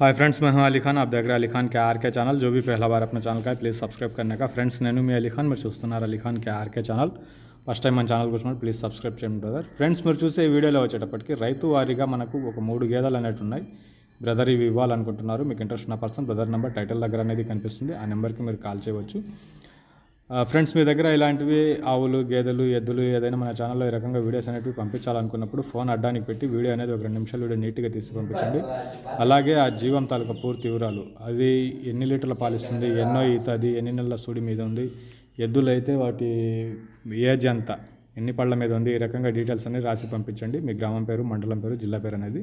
hi friends मैं हूं అలీ ఖాన్ आप దగ్గర रहे हैं अली खान ఛానల్ जो भी पहला बार अपना ఛానల్ का ప్లీజ్ సబ్స్క్రైబ్ करने का ఫ్రెండ్స్ నేను మీ అలీ ఖాన్ మీరు చూస్తున్నారు Ali Khan K RK channel first time మన ఛానల్ కూర్చున్నారు ప్లీజ్ సబ్స్క్రైబ్ చేయండి బ్రదర్ ఫ్రెండ్స్ మీరు చూసే వీడియోలో వచ్చేటప్పటికి రైతు వారీగా మనకు ఒక మూడు గేదెలు అనేటు ఉన్నాయి బ్రదర్ ఇవి ఇవ్వాలనుకుంటున్నారు మీకు ఇంట్రెస్ట్ ఉన్న పర్సన్ బ్రదర్ నెంబర్ టైటిల్ దగ్గర అనేది కనిపిస్తుంది ఆ నెంబర్కి మీరు కాల్ చేయవచ్చు ఫ్రెండ్స్ మీ దగ్గర ఇలాంటివి ఆవులు గేదెలు ఎద్దులు ఏదైనా మన ఛానల్లో ఈ రకంగా వీడియోస్ అనేవి పంపించాలనుకున్నప్పుడు ఫోన్ అడ్డానికి పెట్టి వీడియో అనేది ఒక రెండు నిమిషాలు వీడియో నీట్గా తీసి పంపించండి అలాగే ఆ జీవం తాలూకా పూర్తి వివరాలు అది ఎన్ని లీటర్ల పాలిస్తుంది ఎన్నో ఈత అది ఎన్ని నెలల సూడి మీద ఉంది ఎద్దులు అయితే వాటి ఏజ్ అంతా ఎన్ని పళ్ళ మీద ఉంది ఈ రకంగా డీటెయిల్స్ అన్ని రాసి పంపించండి మీ గ్రామం పేరు మండలం పేరు జిల్లా పేరు అనేది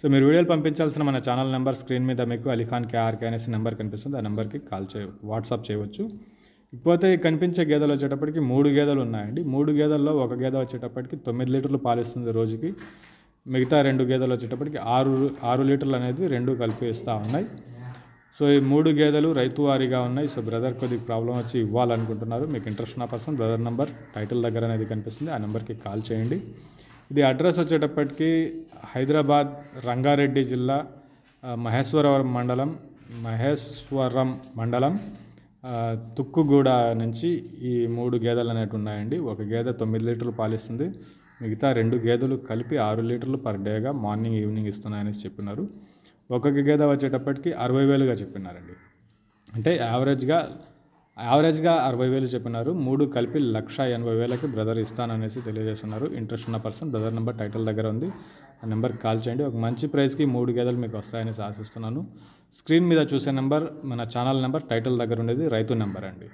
సో మీరు వీడియోలు పంపించాల్సిన మన ఛానల్ నెంబర్ స్క్రీన్ మీద మీకు అలీఖాన్ కేఆర్కే అనేసి నెంబర్ కనిపిస్తుంది ఆ నెంబర్కి కాల్ చేయ వాట్సాప్ చేయవచ్చు ఇకపోతే కనిపించే గేదెలు వచ్చేటప్పటికి మూడు గేదెలు ఉన్నాయండి మూడు గేదెల్లో ఒక గేదె వచ్చేటప్పటికి తొమ్మిది లీటర్లు పాలిస్తుంది రోజుకి మిగతా రెండు గేదెలు వచ్చేటప్పటికి ఆరు ఆరు లీటర్లు అనేది రెండు కలిపి ఇస్తూ ఉన్నాయి సో ఈ మూడు గేదెలు రైతువారీగా ఉన్నాయి సో బ్రదర్ కొద్దిగా ప్రాబ్లం వచ్చి ఇవ్వాలనుకుంటున్నారు మీకు ఇంట్రెస్ట్ ఉన్న పర్సన్ బ్రదర్ నెంబర్ టైటిల్ దగ్గర అనేది కనిపిస్తుంది ఆ నెంబర్కి కాల్ చేయండి ఇది అడ్రస్ వచ్చేటప్పటికి హైదరాబాద్ రంగారెడ్డి జిల్లా మహేశ్వరవరం మండలం మహేశ్వరం మండలం తుక్కుగూడ నుంచి ఈ మూడు గేదెలు అనేవి ఉన్నాయండి ఒక గేదె తొమ్మిది లీటర్లు పాలిస్తుంది మిగతా రెండు గేదెలు కలిపి ఆరు లీటర్లు పర్ డేగా మార్నింగ్ ఈవినింగ్ ఇస్తున్నాయని చెప్పినారు ఒక్కొక్క గేదె వచ్చేటప్పటికి అరవై వేలుగా చెప్పినారండి అంటే యావరేజ్గా యావరేజ్గా అరవై వేలు చెప్పినారు మూడు కలిపి లక్ష ఎనభై వేలకి బ్రదర్ ఇస్తాననేసి తెలియజేస్తున్నారు ఇంట్రెస్ట్ ఉన్న పర్సన్ బ్రదర్ నెంబర్ టైటిల్ దగ్గర ఉంది ఆ నెంబర్కి కాల్ చేయండి ఒక మంచి ప్రైస్కి మూడు గేదెలు మీకు వస్తాయని ఆశిస్తున్నాను స్క్రీన్ మీద చూసే నెంబర్ మన ఛానల్ నెంబర్ టైటిల్ దగ్గర ఉండేది రైతు నెంబర్ అండి